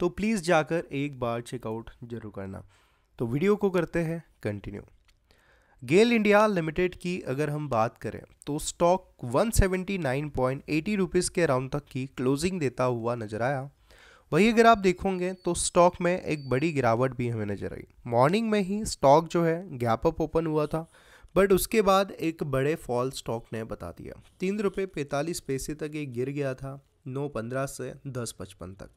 तो प्लीज़ जाकर एक बार चेकआउट जरूर करना तो वीडियो को करते हैं कंटिन्यू गेल इंडिया लिमिटेड की अगर हम बात करें तो स्टॉक 179.80 सेवेंटी के अराउंड तक की क्लोजिंग देता हुआ नजर आया वही अगर आप देखोगे तो स्टॉक में एक बड़ी गिरावट भी हमें नजर आई मॉर्निंग में ही स्टॉक जो है गैप अप ओपन हुआ था बट उसके बाद एक बड़े फॉल स्टॉक ने बता दिया तीन रुपये पैंतालीस पैसे तक ये गिर गया था नौ पंद्रह से दस पचपन तक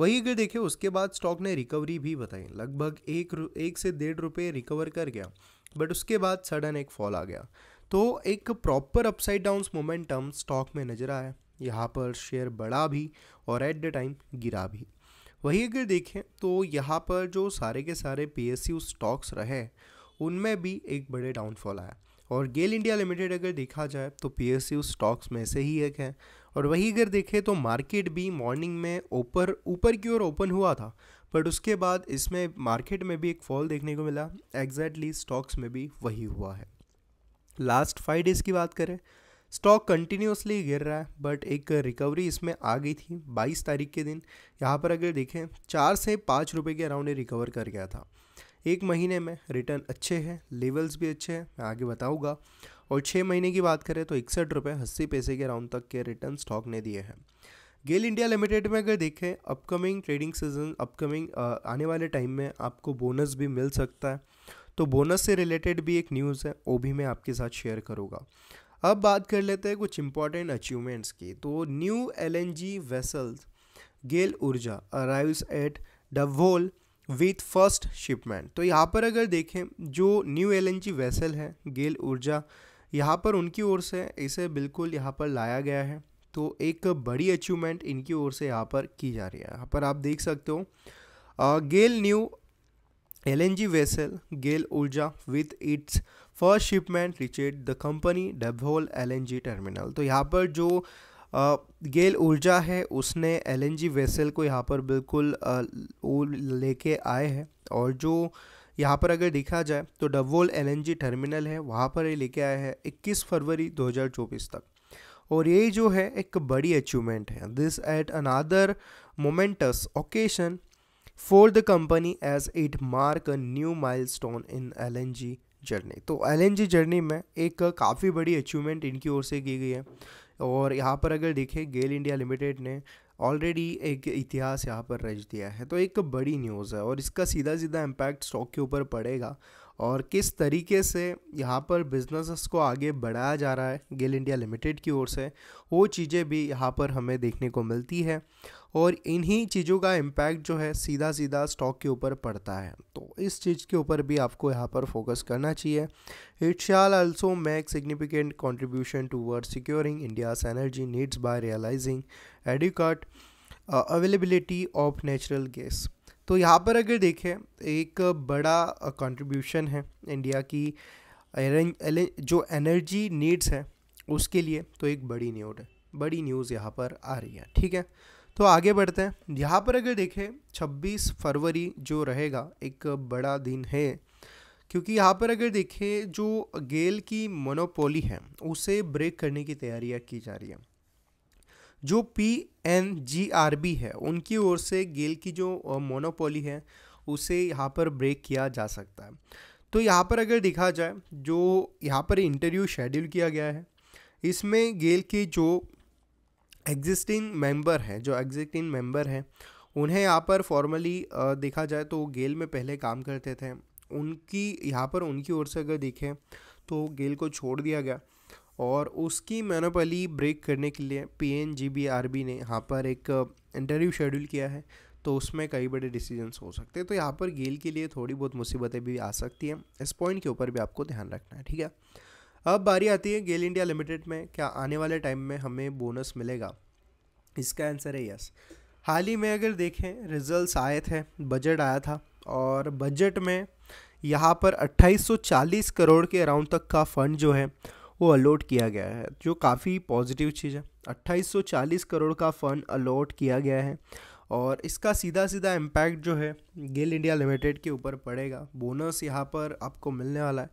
वही अगर देखें उसके बाद स्टॉक ने रिकवरी भी बताई लगभग एक एक से डेढ़ रुपये रिकवर कर गया बट उसके बाद सडन एक फॉल आ गया तो एक proper upside downs momentum stock में नज़र आया यहाँ पर शेयर बढ़ा भी और एट द टाइम गिरा भी वही अगर देखें तो यहाँ पर जो सारे के सारे पी स्टॉक्स रहे उनमें भी एक बड़े डाउनफॉल आया और गेल इंडिया लिमिटेड अगर देखा जाए तो पी स्टॉक्स में से ही एक है और वही अगर देखें तो मार्केट भी मॉर्निंग में ऊपर ऊपर की ओर ओपन हुआ था बट उसके बाद इसमें मार्केट में भी एक फॉल देखने को मिला एग्जैक्टली स्टॉक्स में भी वही हुआ है लास्ट फाइव डेज़ की बात करें स्टॉक कंटिन्यूसली गिर रहा है बट एक रिकवरी इसमें आ गई थी 22 तारीख के दिन यहाँ पर अगर देखें चार से पाँच रुपये के अराउंड रिकवर कर गया था एक महीने में रिटर्न अच्छे हैं लेवल्स भी अच्छे हैं मैं आगे बताऊंगा और छः महीने की बात करें तो इकसठ रुपये अस्सी पैसे के राउंड तक के रिटर्न स्टॉक ने दिए हैं गेल इंडिया लिमिटेड में अगर देखें अपकमिंग ट्रेडिंग सीजन अपकमिंग आने वाले टाइम में आपको बोनस भी मिल सकता है तो बोनस से रिलेटेड भी एक न्यूज़ है वो भी मैं आपके साथ शेयर करूँगा अब बात कर लेते हैं कुछ इंपॉर्टेंट अचीवमेंट्स की तो new L N G vessels GAIL Urja arrives at Dabhol with first shipment तो यहाँ पर अगर देखें जो न्यू जी वेसल है गेल ऊर्जा यहाँ पर उनकी ओर से इसे बिल्कुल यहाँ पर लाया गया है तो एक बड़ी अचीवमेंट इनकी ओर से यहाँ पर की जा रही है यहाँ पर आप देख सकते हो गेल new GAIL Urja with its first its reached the company the L N G terminal तो यहाँ पर जो गेल ऊर्जा है उसने एलएनजी वेसल को यहाँ पर बिल्कुल लेके आए हैं और जो यहाँ पर अगर देखा जाए तो डबोल एलएनजी टर्मिनल है वहाँ पर ये लेके आए हैं 21 फरवरी 2024 तक और ये जो है एक बड़ी अचीवमेंट है this at another momentous occasion for the company as it mark a new milestone in LNG journey तो एलएनजी जर्नी में एक काफ़ी बड़ी अचीवमेंट इनकी ओर से की गई है और यहाँ पर अगर देखें गेल इंडिया लिमिटेड ने ऑलरेडी एक इतिहास यहाँ पर रच दिया है तो एक बड़ी न्यूज़ है और इसका सीधा सीधा इम्पैक्ट स्टॉक के ऊपर पड़ेगा और किस तरीके से यहाँ पर बिज़नेस को आगे बढ़ाया जा रहा है गेल इंडिया लिमिटेड की ओर से वो चीज़ें भी यहाँ पर हमें देखने को मिलती है और इन्हीं चीज़ों का इम्पैक्ट जो है सीधा सीधा स्टॉक के ऊपर पड़ता है तो इस चीज़ के ऊपर भी आपको यहाँ पर फोकस करना चाहिए it shall also make significant contribution word securing India's energy needs by realising adequate availability of natural gas तो यहाँ पर अगर देखें एक बड़ा कंट्रीब्यूशन है इंडिया की जो एनर्जी नीड्स है उसके लिए तो एक बड़ी न्यूज है बड़ी न्यूज़ यहाँ पर आ रही है ठीक है तो आगे बढ़ते हैं यहाँ पर अगर देखें 26 फरवरी जो रहेगा एक बड़ा दिन है क्योंकि यहाँ पर अगर देखें जो गेल की मोनोपोली है उसे ब्रेक करने की तैयारियाँ की जा रही है जो P N G R B है उनकी ओर से गेल की जो मोनोपोली है उसे यहाँ पर ब्रेक किया जा सकता है तो यहाँ पर अगर देखा जाए जो यहाँ पर इंटरव्यू शेड्यूल किया गया है इसमें गेल के जो एग्जिस्टिंग मेंबर हैं जो एग्जिस्टिंग मेंबर हैं उन्हें यहाँ पर फॉर्मली देखा जाए तो गेल में पहले काम करते थे उनकी यहाँ पर उनकी ओर से अगर देखें तो गेल को छोड़ दिया गया और उसकी मेनोपली ब्रेक करने के लिए P N G B R B ने यहाँ पर एक इंटरव्यू uh, शेड्यूल किया है तो उसमें कई बड़े डिसीजंस हो सकते हैं तो यहाँ पर गेल के लिए थोड़ी बहुत मुसीबतें भी आ सकती हैं इस पॉइंट के ऊपर भी आपको ध्यान रखना है ठीक है अब बारी आती है गेल इंडिया लिमिटेड में क्या आने वाले टाइम में हमें बोनस मिलेगा इसका आंसर है यस हाल ही में अगर देखें रिजल्ट आए थे बजट आया था और बजट में यहाँ पर 2840 करोड़ के अराउंड तक का फंड जो है वो अलॉट किया गया है जो काफ़ी पॉजिटिव चीज़ है 2840 करोड़ का फ़ंड अलॉट किया गया है और इसका सीधा सीधा इम्पैक्ट जो है गेल इंडिया लिमिटेड के ऊपर पड़ेगा बोनस यहाँ पर आपको मिलने वाला है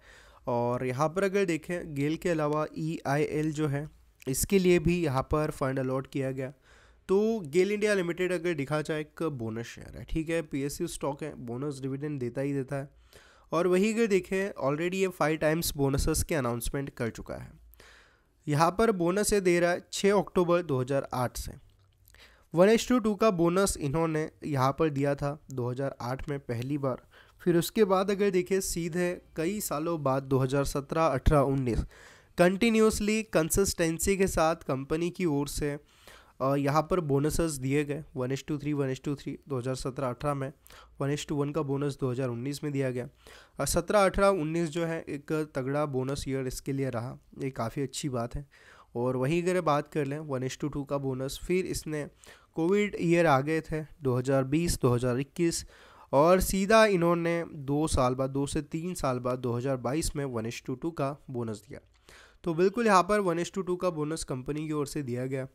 और यहाँ पर अगर देखें गेल के अलावा ई आई एल जो है इसके लिए भी यहाँ पर फ़ंड अलॉट किया गया तो गेल इंडिया लिमिटेड अगर देखा जाए एक बोनस शेयर है ठीक है पी एस यू स्टॉक है बोनस डिविडेंड देता ही देता है और वही अगर देखें ऑलरेडी ये फाइव टाइम्स बोनसेस के अनाउंसमेंट कर चुका है यहाँ पर बोनस ये दे रहा है छः अक्टूबर 2008 से वन एच टू टू का बोनस इन्होंने यहाँ पर दिया था 2008 में पहली बार फिर उसके बाद अगर देखें सीधे कई सालों बाद 2017, 18, 19 कंटिन्यूसली कंसिस्टेंसी के साथ कंपनी की ओर से यहाँ पर बोनसेस दिए गए one is to three one is to three दो हज़ार सत्रह अठारह में वन एस टू वन का बोनस दो हज़ार उन्नीस में दिया गया सत्रह अठारह उन्नीस जो है एक तगड़ा बोनस ईयर इसके लिए रहा ये काफ़ी अच्छी बात है और वहीं अगर बात कर लें वन एस टू टू का बोनस फिर इसने कोविड ईयर आ गए थे हज़ार इक्कीस और सीधा इन्होंने दो साल बाद दो से तीन साल बाद 2022 में वन एस टू टू का बोनस दिया तो बिल्कुल यहाँ पर वन एस टू टू का बोनस कंपनी की ओर से दिया गया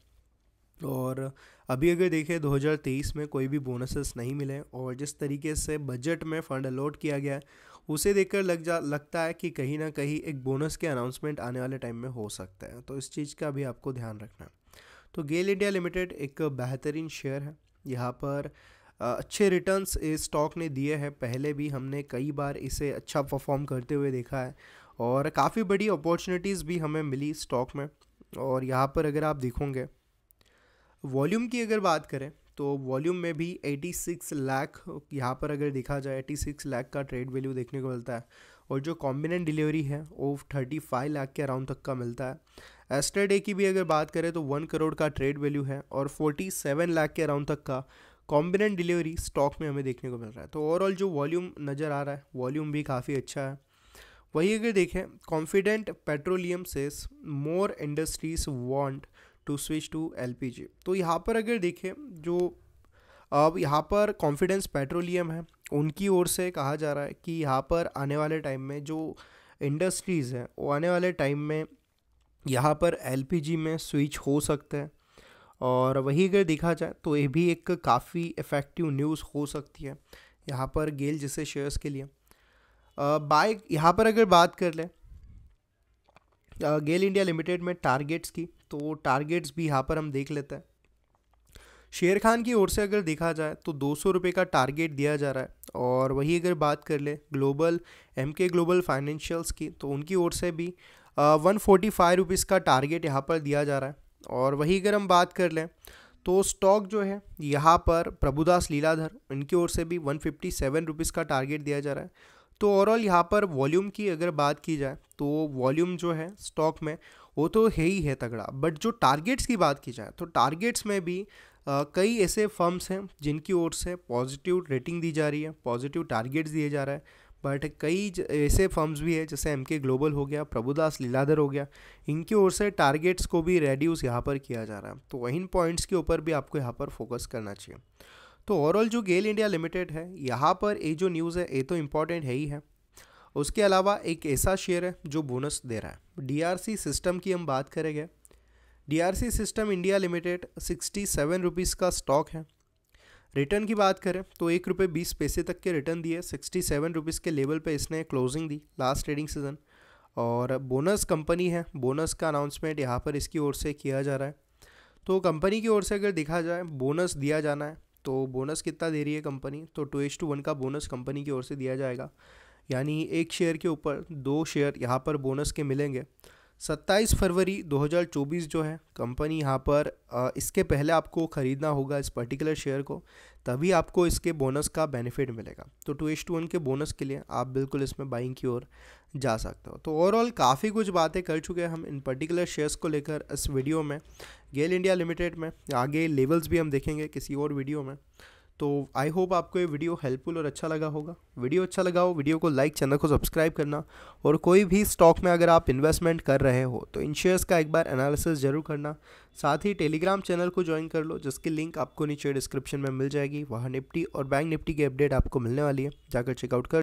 और अभी अगर देखें 2023 में कोई भी बोनसेस नहीं मिले और जिस तरीके से बजट में फ़ंड अलॉट किया गया है उसे देखकर लग जा लगता है कि कहीं ना कहीं एक बोनस के अनाउंसमेंट आने वाले टाइम में हो सकता है तो इस चीज़ का भी आपको ध्यान रखना है तो गेल इंडिया लिमिटेड एक बेहतरीन शेयर है यहाँ पर अच्छे रिटर्न्स इस स्टॉक ने दिए हैं पहले भी हमने कई बार इसे अच्छा परफॉर्म करते हुए देखा है और काफ़ी बड़ी अपॉर्चुनिटीज़ भी हमें मिली स्टॉक में और यहाँ पर अगर आप देखोगे वॉल्यूम की अगर बात करें तो वॉल्यूम में भी 86 लाख यहाँ पर अगर देखा जाए 86 लाख का ट्रेड वैल्यू देखने को मिलता है और जो कॉम्बिनेंट डिलीवरी है वो 35 लाख के अराउंड तक का मिलता है एस्टरडे की भी अगर बात करें तो वन करोड़ का ट्रेड वैल्यू है और 47 लाख के अराउंड तक का कॉम्बिनेंट डिलीवरी स्टॉक में हमें देखने को मिल रहा है तो ओवरऑल जो वॉल्यूम नज़र आ रहा है वॉल्यूम भी काफ़ी अच्छा है वही अगर देखें confident petroleum says more industries want to switch to L तो यहाँ पर अगर देखें जो अब यहाँ पर कॉन्फिडेंस पेट्रोलियम है उनकी ओर से कहा जा रहा है कि यहाँ पर आने वाले टाइम में जो इंडस्ट्रीज़ हैं वो आने वाले टाइम में यहाँ पर एल में स्विच हो सकते हैं और वही अगर देखा जाए तो ये भी एक काफ़ी इफ़ेक्टिव न्यूज़ हो सकती है यहाँ पर गेल जैसे शेयर्स के लिए बाइक यहाँ पर अगर बात कर लें गेल इंडिया लिमिटेड में टारगेट्स की तो टारगेट्स भी यहाँ पर हम देख लेते हैं शेर खान की ओर से अगर देखा जाए तो दो सौ रुपये का टारगेट दिया जा रहा है और वही अगर बात कर ले global Emkay global financials की तो उनकी ओर से भी वन फोर्टी फाइव रुपीज़ का टारगेट यहाँ पर दिया जा रहा है और वही अगर हम बात कर लें तो स्टॉक जो है यहाँ पर प्रभुदास लीलाधर इनकी ओर से भी वन फिफ्टी सेवन रुपीज़ का टारगेट दिया जा रहा है तो ओवरऑल यहाँ पर वॉल्यूम की अगर बात की जाए तो वॉल्यूम जो है स्टॉक में वो तो है ही है तगड़ा बट जो टारगेट्स की बात की जाए तो टारगेट्स में भी आ, कई ऐसे फर्म्स हैं जिनकी ओर से पॉजिटिव रेटिंग दी जा रही है पॉजिटिव टारगेट्स दिए जा रहा है बट कई ऐसे फर्म्स भी है जैसे एम के ग्लोबल हो गया प्रभुदास लीलाधर हो गया इनकी ओर से टारगेट्स को भी रेड्यूस यहाँ पर किया जा रहा है तो इन पॉइंट्स के ऊपर भी आपको यहाँ पर फोकस करना चाहिए तो ओवरऑल जो गेल इंडिया लिमिटेड है यहाँ पर ये जो न्यूज़ है ये तो इम्पॉर्टेंट है ही है उसके अलावा एक ऐसा शेयर है जो बोनस दे रहा है डी सिस्टम की हम बात करेंगे D system India limited sixty seven rupees का स्टॉक है रिटर्न की बात करें तो एक रुपये बीस पैसे तक के रिटर्न दिए सिक्सटी सेवन रुपीज़ के लेवल पे इसने क्लोजिंग दी लास्ट ट्रेडिंग सीजन और बोनस कंपनी है बोनस का अनाउंसमेंट यहाँ पर इसकी ओर से किया जा रहा है तो कंपनी की ओर से अगर देखा जाए बोनस दिया जाना है तो बोनस कितना दे रही है कंपनी तो टू एच टू वन का बोनस कंपनी की ओर से दिया जाएगा यानी एक शेयर के ऊपर दो शेयर यहाँ पर बोनस के मिलेंगे सत्ताईस फरवरी 2024 जो है कंपनी यहाँ पर इसके पहले आपको ख़रीदना होगा इस पर्टिकुलर शेयर को तभी आपको इसके बोनस का बेनिफिट मिलेगा तो टू एच टू वन के बोनस के लिए आप बिल्कुल इसमें बाइंग की ओर जा सकते हो तो ओवरऑल काफ़ी कुछ बातें कर चुके हैं हम इन पर्टिकुलर शेयर्स को लेकर इस वीडियो में गेल इंडिया लिमिटेड में आगे लेवल्स भी हम देखेंगे किसी और वीडियो में तो आई होप आपको ये वीडियो हेल्पफुल और अच्छा लगा होगा वीडियो अच्छा लगा हो वीडियो को लाइक चैनल को सब्सक्राइब करना और कोई भी स्टॉक में अगर आप इन्वेस्टमेंट कर रहे हो तो इन शेयर्स का एक बार एनालिसिस ज़रूर करना साथ ही टेलीग्राम चैनल को ज्वाइन कर लो जिसकी लिंक आपको नीचे डिस्क्रिप्शन में मिल जाएगी वहाँ निफ्टी और बैंक निफ्टी की अपडेट आपको मिलने वाली है जाकर चेकआउट कर